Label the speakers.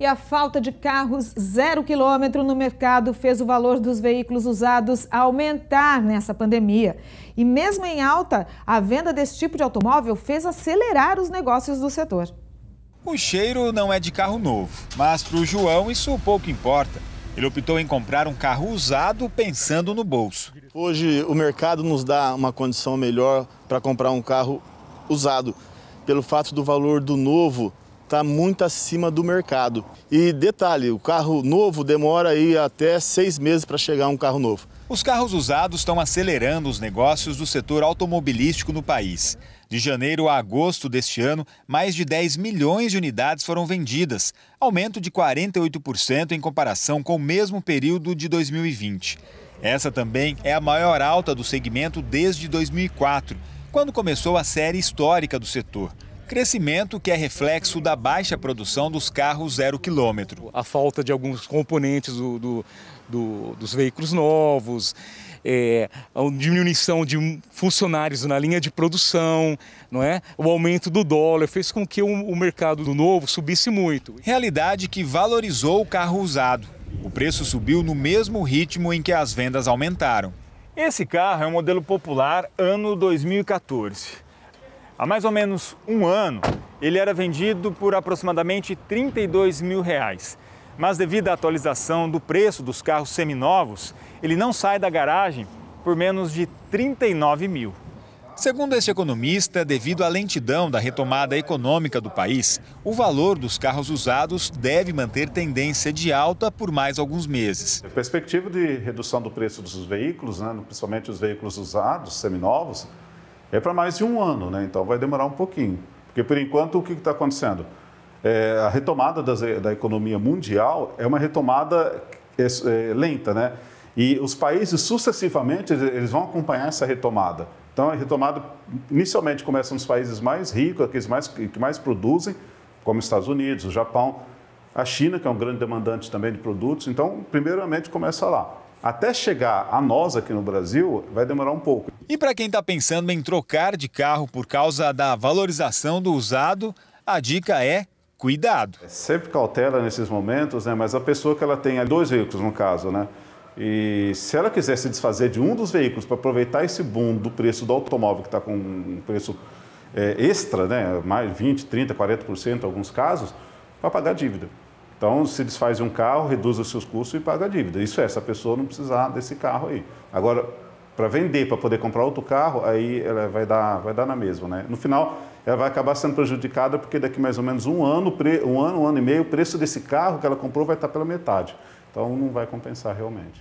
Speaker 1: e a falta de carros zero quilômetro no mercado fez o valor dos veículos usados aumentar nessa pandemia. E mesmo em alta, a venda desse tipo de automóvel fez acelerar os negócios do setor. O cheiro não é de carro novo, mas para o João isso pouco importa. Ele optou em comprar um carro usado pensando
Speaker 2: no bolso. Hoje o mercado nos dá uma condição melhor para comprar um carro usado, pelo fato do valor do novo está muito acima do mercado. E detalhe, o carro novo demora aí até seis meses para chegar um carro novo.
Speaker 1: Os carros usados estão acelerando os negócios do setor automobilístico no país. De janeiro a agosto deste ano, mais de 10 milhões de unidades foram vendidas, aumento de 48% em comparação com o mesmo período de 2020. Essa também é a maior alta do segmento desde 2004, quando começou a série histórica do setor. Crescimento que é reflexo da baixa produção dos carros zero quilômetro. A falta de alguns componentes do, do, do, dos veículos novos, é, a diminuição de funcionários na linha de produção, não é? o aumento do dólar fez com que o, o mercado do novo subisse muito. Realidade que valorizou o carro usado. O preço subiu no mesmo ritmo em que as vendas aumentaram. Esse carro é um modelo popular ano 2014. Há mais ou menos um ano, ele era vendido por aproximadamente 32 mil reais. Mas devido à atualização do preço dos carros seminovos, ele não sai da garagem por menos de 39 mil. Segundo este economista, devido à lentidão da retomada econômica do país, o valor dos carros usados deve
Speaker 3: manter tendência de alta por mais alguns meses. A perspectiva de redução do preço dos veículos, né, principalmente os veículos usados, seminovos, é para mais de um ano, né? então vai demorar um pouquinho. Porque, por enquanto, o que está acontecendo? É, a retomada das, eh, da economia mundial é uma retomada é, é, lenta, né? E os países, sucessivamente, eles vão acompanhar essa retomada. Então, a retomada inicialmente começa nos países mais ricos, aqueles mais, que mais produzem, como Estados Unidos, o Japão, a China, que é um grande demandante também de produtos. Então, primeiramente, começa lá até chegar a nós aqui no Brasil, vai demorar um pouco. E para quem está
Speaker 1: pensando em trocar de carro por causa
Speaker 3: da valorização do usado, a dica é cuidado. É sempre cautela nesses momentos, né? mas a pessoa que ela tem dois veículos, no caso, né? E se ela quiser se desfazer de um dos veículos para aproveitar esse boom do preço do automóvel, que está com um preço é, extra, né? mais 20%, 30%, 40% em alguns casos, para pagar dívida. Então, se desfaz de um carro, reduz os seus custos e paga a dívida. Isso é, essa pessoa não precisar desse carro aí. Agora, para vender, para poder comprar outro carro, aí ela vai dar, vai dar na mesma, né? No final, ela vai acabar sendo prejudicada porque daqui mais ou menos um ano, um ano, um ano e meio, o preço desse carro que ela comprou vai estar pela metade. Então, não vai compensar realmente.